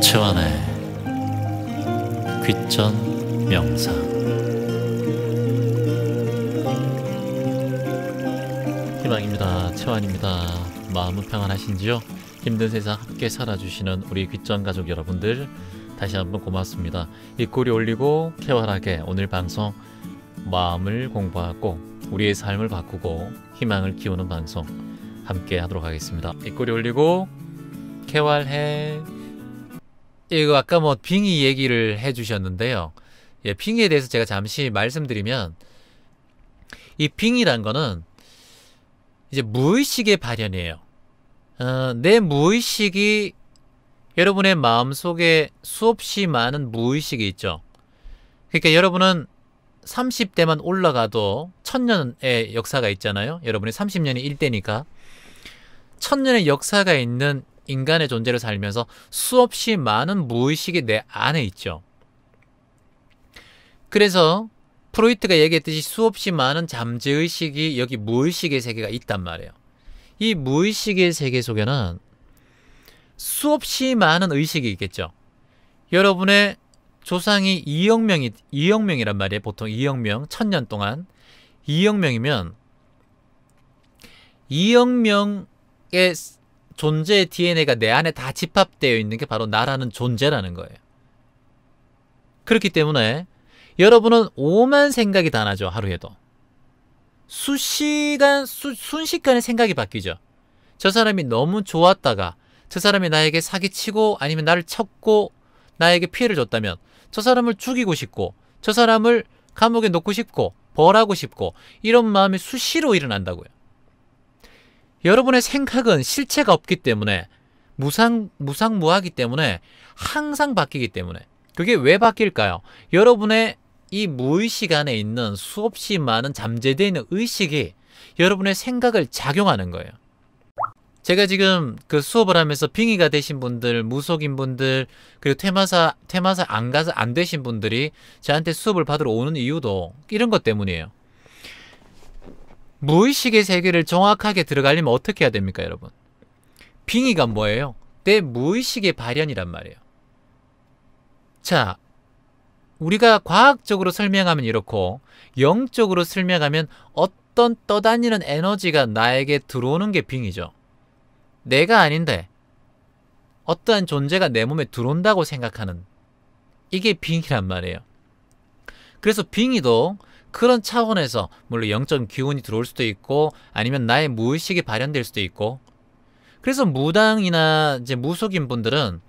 최완의 귀전 명상 희망입니다. 최완입니다. 마음은 평안하신지요? 힘든 세상 함께 살아주시는 우리 귀전 가족 여러분들 다시 한번 고맙습니다. 입꼬리 올리고 쾌활하게 오늘 방송 마음을 공부하고 우리의 삶을 바꾸고 희망을 키우는 방송 함께 하도록 하겠습니다. 입꼬리 올리고 쾌활해 예, 이거 아까 뭐 빙의 얘기를 해주셨는데요. 예, 빙의에 대해서 제가 잠시 말씀드리면 이 빙이란 거는 이제 무의식의 발현이에요. 어, 내 무의식이 여러분의 마음속에 수없이 많은 무의식이 있죠. 그러니까 여러분은 30대만 올라가도 천년의 역사가 있잖아요. 여러분의 30년이 1대니까. 천년의 역사가 있는 인간의 존재를 살면서 수없이 많은 무의식이 내 안에 있죠. 그래서 프로이트가 얘기했듯이 수없이 많은 잠재의식이 여기 무의식의 세계가 있단 말이에요. 이 무의식의 세계 속에는 수없이 많은 의식이 있겠죠. 여러분의 조상이 2억 명이 2억 명이란 말이에요. 보통 2억 명, 천년 동안 2억 명이면 2억 명 각의 존재의 DNA가 내 안에 다 집합되어 있는 게 바로 나라는 존재라는 거예요. 그렇기 때문에 여러분은 오만 생각이 다 나죠. 하루에도. 수시간, 수, 순식간에 생각이 바뀌죠. 저 사람이 너무 좋았다가 저 사람이 나에게 사기치고 아니면 나를 쳤고 나에게 피해를 줬다면 저 사람을 죽이고 싶고 저 사람을 감옥에 놓고 싶고 벌하고 싶고 이런 마음이 수시로 일어난다고요. 여러분의 생각은 실체가 없기 때문에 무상 무상무하기 때문에 항상 바뀌기 때문에 그게 왜 바뀔까요? 여러분의 이 무의식 안에 있는 수없이 많은 잠재되어 있는 의식이 여러분의 생각을 작용하는 거예요. 제가 지금 그 수업을 하면서 빙의가 되신 분들, 무속인 분들, 그리고 퇴마사, 퇴마사 안 가서 안 되신 분들이 저한테 수업을 받으러 오는 이유도 이런 것 때문이에요. 무의식의 세계를 정확하게 들어가려면 어떻게 해야 됩니까, 여러분? 빙의가 뭐예요? 내 무의식의 발현이란 말이에요. 자, 우리가 과학적으로 설명하면 이렇고 영적으로 설명하면 어떤 떠다니는 에너지가 나에게 들어오는 게 빙이죠. 내가 아닌데 어떠한 존재가 내 몸에 들어온다고 생각하는 이게 빙이란 말이에요. 그래서 빙이도 그런 차원에서 물론 영적 기운이 들어올 수도 있고 아니면 나의 무의식이 발현될 수도 있고 그래서 무당이나 이제 무속인 분들은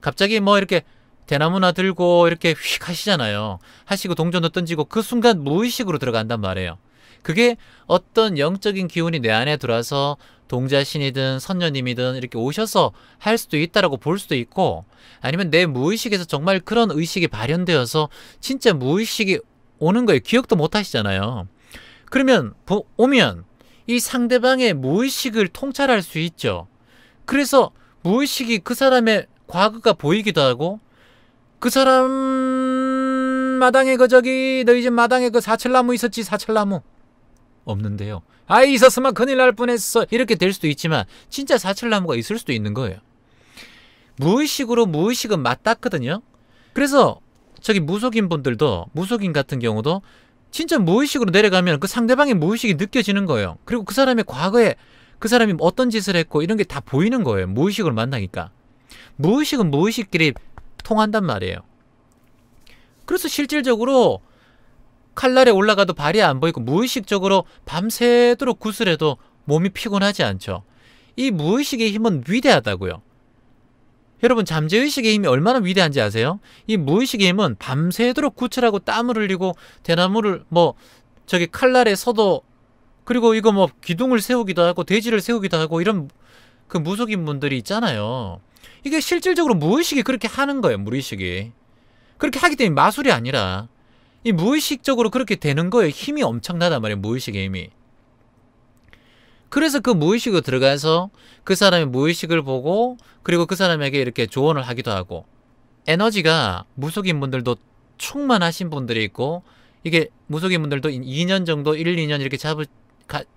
갑자기 뭐 이렇게 대나무나 들고 이렇게 휙 하시잖아요. 하시고 동전도 던지고 그 순간 무의식으로 들어간단 말이에요. 그게 어떤 영적인 기운이 내 안에 들어와서 동자신이든 선녀님이든 이렇게 오셔서 할 수도 있다라고 볼 수도 있고 아니면 내 무의식에서 정말 그런 의식이 발현되어서 진짜 무의식이 오는 거예요. 기억도 못 하시잖아요. 그러면 오면 이 상대방의 무의식을 통찰할 수 있죠. 그래서 무의식이 그 사람의 과거가 보이기도 하고 그 사람 마당에 그 저기 너희 집 마당에 그 사철나무 있었지 사철나무 없는데요. 아이 있었으면 큰일 날 뻔했어 이렇게 될 수도 있지만 진짜 사철나무가 있을 수도 있는 거예요. 무의식으로 무의식은 맞닿거든요. 그래서 저기 무속인 분들도 무속인 같은 경우도 진짜 무의식으로 내려가면 그 상대방의 무의식이 느껴지는 거예요. 그리고 그 사람의 과거에 그 사람이 어떤 짓을 했고 이런 게 다 보이는 거예요. 무의식으로 만나니까. 무의식은 무의식끼리 통한단 말이에요. 그래서 실질적으로 칼날에 올라가도 발이 안 보이고 무의식적으로 밤새도록 구슬해도 몸이 피곤하지 않죠. 이 무의식의 힘은 위대하다고요. 여러분 잠재의식의 힘이 얼마나 위대한지 아세요? 이 무의식의 힘은 밤새도록 구출하고 땀을 흘리고 대나무를 뭐 저기 칼날에 서도 그리고 이거 뭐 기둥을 세우기도 하고 돼지를 세우기도 하고 이런 그 무속인 분들이 있잖아요. 이게 실질적으로 무의식이 그렇게 하는 거예요. 무의식이. 그렇게 하기 때문에 마술이 아니라 이 무의식적으로 그렇게 되는 거예요 힘이 엄청나단 말이에요. 무의식의 힘이. 그래서 그 무의식으로 들어가서 그 사람의 무의식을 보고 그리고 그 사람에게 이렇게 조언을 하기도 하고 에너지가 무속인 분들도 충만하신 분들이 있고 이게 무속인 분들도 2년 정도 1, 2년 이렇게 잡을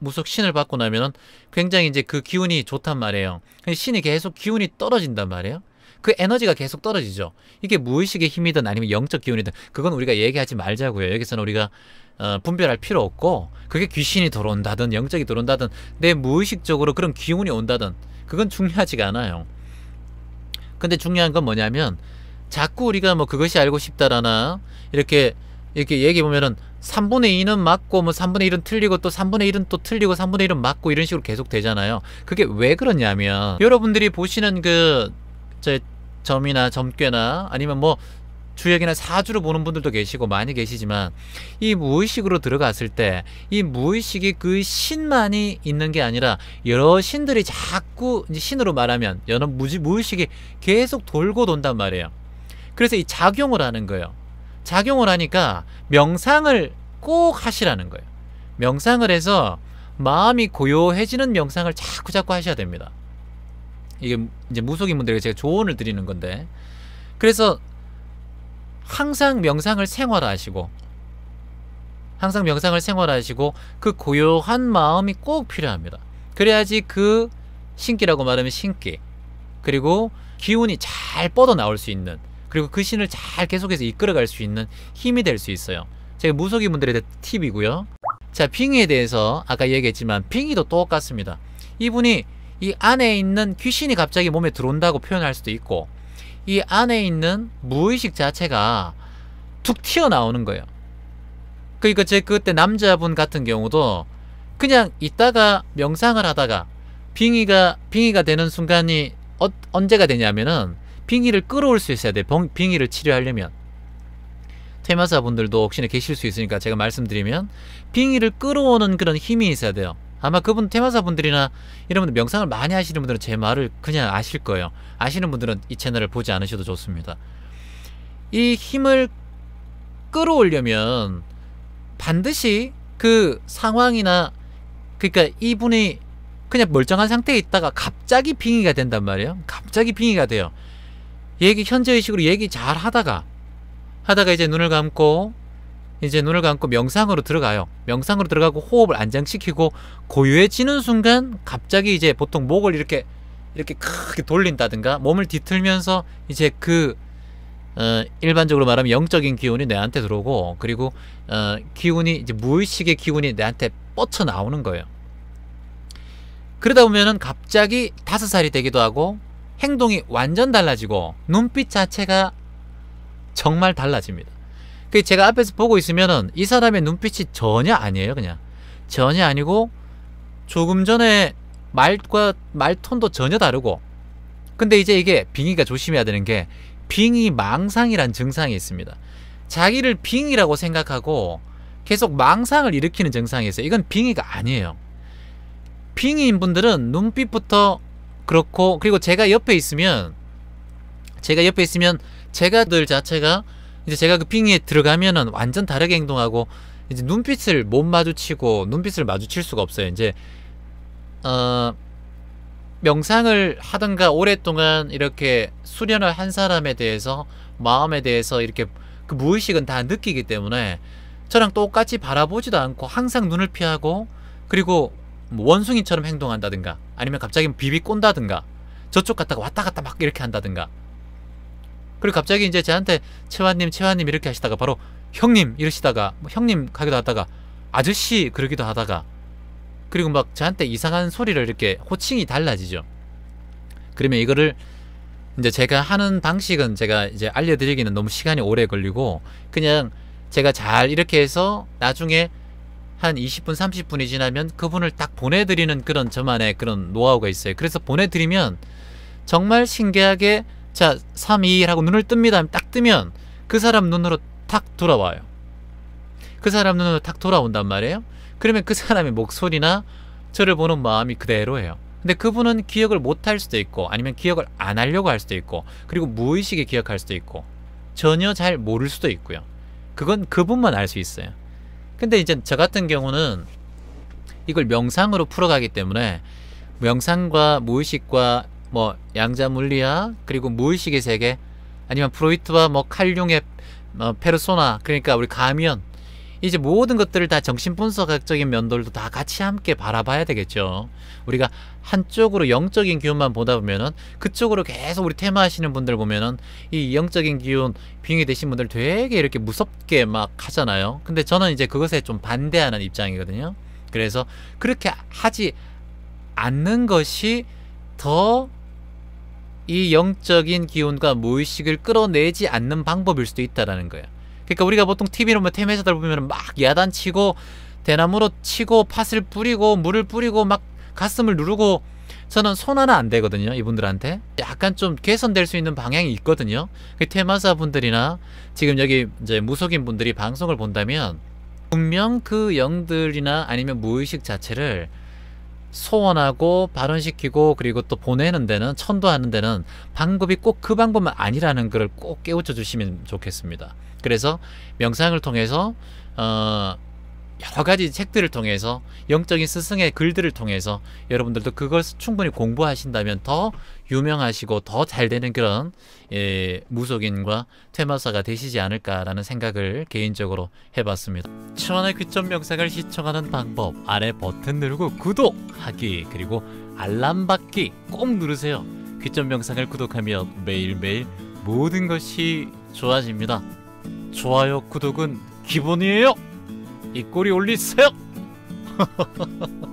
무속 신을 받고 나면은 굉장히 이제 그 기운이 좋단 말이에요. 신이 계속 기운이 떨어진단 말이에요. 그 에너지가 계속 떨어지죠. 이게 무의식의 힘이든 아니면 영적 기운이든 그건 우리가 얘기하지 말자고요. 여기서는 우리가 어, 분별할 필요 없고 그게 귀신이 들어온다든 영적이 들어온다든 내 무의식적으로 그런 기운이 온다든 그건 중요하지가 않아요. 근데 중요한 건 뭐냐면 자꾸 우리가 뭐 그것이 알고 싶다라나 이렇게 이렇게 얘기해 보면은 3분의 2는 맞고 뭐 3분의 1은 틀리고 또 3분의 1은 또 틀리고 3분의 1은 맞고 이런 식으로 계속 되잖아요. 그게 왜 그러냐면 여러분들이 보시는 그제 점이나 점괘나 아니면 뭐 주역이나 사주를 보는 분들도 계시고 많이 계시지만 이 무의식으로 들어갔을 때 이 무의식이 그 신만이 있는 게 아니라 여러 신들이 자꾸 신으로 말하면 여러 무지 무의식이 계속 돌고 돈단 말이에요. 그래서 이 작용을 하는 거예요. 작용을 하니까 명상을 꼭 하시라는 거예요. 명상을 해서 마음이 고요해지는 명상을 자꾸 자꾸 하셔야 됩니다. 이게 이제 무속인분들에게 제가 조언을 드리는 건데 그래서 항상 명상을 생활하시고 항상 명상을 생활하시고 그 고요한 마음이 꼭 필요합니다. 그래야지 그 신기라고 말하면 신기 그리고 기운이 잘 뻗어 나올 수 있는 그리고 그 신을 잘 계속해서 이끌어갈 수 있는 힘이 될 수 있어요. 제가 무속인 분들에 대한 팁이고요. 자 빙의에 대해서 아까 얘기했지만 빙의도 똑같습니다. 이분이 이 안에 있는 귀신이 갑자기 몸에 들어온다고 표현할 수도 있고 이 안에 있는 무의식 자체가 툭 튀어나오는 거예요. 그러니까 제 그때 남자분 같은 경우도 그냥 있다가 명상을 하다가 빙의가 빙의가 되는 순간이 어, 언제가 되냐면은 빙의를 끌어올 수 있어야 돼. 병, 빙의를 치료하려면 퇴마사분들도 혹시나 계실 수 있으니까 제가 말씀드리면 빙의를 끌어오는 그런 힘이 있어야 돼요. 아마 그분 테마사 분들이나 이런 분들 명상을 많이 하시는 분들은 제 말을 그냥 아실 거예요. 아시는 분들은 이 채널을 보지 않으셔도 좋습니다. 이 힘을 끌어올려면 반드시 그 상황이나 그러니까 이분이 그냥 멀쩡한 상태에 있다가 갑자기 빙의가 된단 말이에요. 갑자기 빙의가 돼요. 얘기 현재 의식으로 얘기 잘 하다가 하다가 이제 눈을 감고 이제 눈을 감고 명상으로 들어가요. 명상으로 들어가고 호흡을 안정시키고 고요해지는 순간 갑자기 이제 보통 목을 이렇게 이렇게 크게 돌린다든가 몸을 뒤틀면서 이제 그 어, 일반적으로 말하면 영적인 기운이 내한테 들어오고 그리고 어, 기운이 이제 무의식의 기운이 내한테 뻗쳐 나오는 거예요. 그러다 보면은 갑자기 다섯 살이 되기도 하고 행동이 완전 달라지고 눈빛 자체가 정말 달라집니다. 그 제가 앞에서 보고 있으면은 이 사람의 눈빛이 전혀 아니에요, 그냥. 전혀 아니고 조금 전에 말과 말톤도 전혀 다르고. 근데 이제 이게 빙의가 조심해야 되는 게 빙의 망상이란 증상이 있습니다. 자기를 빙이라고 생각하고 계속 망상을 일으키는 증상이 있어요. 이건 빙의가 아니에요. 빙의인 분들은 눈빛부터 그렇고 그리고 제가 옆에 있으면 제가 옆에 있으면 제가 들 자체가 이제 제가 그 핑이에 들어가면은 완전 다르게 행동하고 이제 눈빛을 못 마주치고 눈빛을 마주칠 수가 없어요. 이제 어 명상을 하던가 오랫동안 이렇게 수련을 한 사람에 대해서 마음에 대해서 이렇게 그 무의식은 다 느끼기 때문에 저랑 똑같이 바라보지도 않고 항상 눈을 피하고 그리고 뭐 원숭이처럼 행동한다든가 아니면 갑자기 비비 꼰다든가 저쪽 갔다가 왔다 갔다 막 이렇게 한다든가 그리고 갑자기 이제 저한테 최화님최화님 이렇게 하시다가 바로 형님 이러시다가 뭐 형님 가기도 하다가 아저씨 그러기도 하다가 그리고 막 저한테 이상한 소리를 이렇게 호칭이 달라지죠. 그러면 이거를 이제 제가 하는 방식은 제가 이제 알려드리기는 너무 시간이 오래 걸리고 그냥 제가 잘 이렇게 해서 나중에 한 20분, 30분이 지나면 그분을 딱 보내드리는 그런 저만의 그런 노하우가 있어요. 그래서 보내드리면 정말 신기하게 자, 3, 2, 1 하고 눈을 뜹니다. 딱 뜨면 그 사람 눈으로 탁 돌아와요. 그 사람 눈으로 탁 돌아온단 말이에요. 그러면 그 사람의 목소리나 저를 보는 마음이 그대로예요. 근데 그분은 기억을 못 할 수도 있고 아니면 기억을 안 하려고 할 수도 있고 그리고 무의식에 기억할 수도 있고 전혀 잘 모를 수도 있고요. 그건 그분만 알 수 있어요. 근데 이제 저 같은 경우는 이걸 명상으로 풀어가기 때문에 명상과 무의식과 뭐 양자 물리학 그리고 무의식의 세계 아니면 프로이트와 뭐 칼융의 어, 페르소나 그러니까 우리 가면 이제 모든 것들을 다 정신분석학적인 면들도 다 같이 함께 바라봐야 되겠죠. 우리가 한쪽으로 영적인 기운만 보다 보면은 그쪽으로 계속 우리 테마 하시는 분들 보면은 이 영적인 기운 빙의 되신 분들 되게 이렇게 무섭게 막 하잖아요. 근데 저는 이제 그것에 좀 반대하는 입장이거든요. 그래서 그렇게 하지 않는 것이 더이 영적인 기운과 무의식을 끌어내지 않는 방법일 수도 있다라는 거예요. 그러니까 우리가 보통 TV로 보 템에서다 보면 막 야단치고 대나무로 치고 팥을 뿌리고 물을 뿌리고 막 가슴을 누르고 저는 손 하나 안 되거든요 이분들한테 약간 좀 개선될 수 있는 방향이 있거든요 그 테마사 분들이나 지금 여기 이제 무속인 분들이 방송을 본다면 분명 그 영들이나 아니면 무의식 자체를 소원하고 발언시키고 그리고 또 보내는 데는 천도하는 데는 방법이 꼭 그 방법만 아니라는 것을 꼭 깨우쳐 주시면 좋겠습니다. 그래서 명상을 통해서 어, 여러 가지 책들을 통해서 영적인 스승의 글들을 통해서 여러분들도 그것을 충분히 공부하신다면 더 유명하시고 더 잘 되는 그런 예, 무속인과 퇴마사가 되시지 않을까라는 생각을 개인적으로 해봤습니다. 천원의 귀점 명상을 시청하는 방법 아래 버튼 누르고 구독하기 그리고 알람 받기 꼭 누르세요. 귀점 명상을 구독하면 매일매일 모든 것이 좋아집니다. 좋아요 구독은 기본이에요. 입꼬리 올리세요!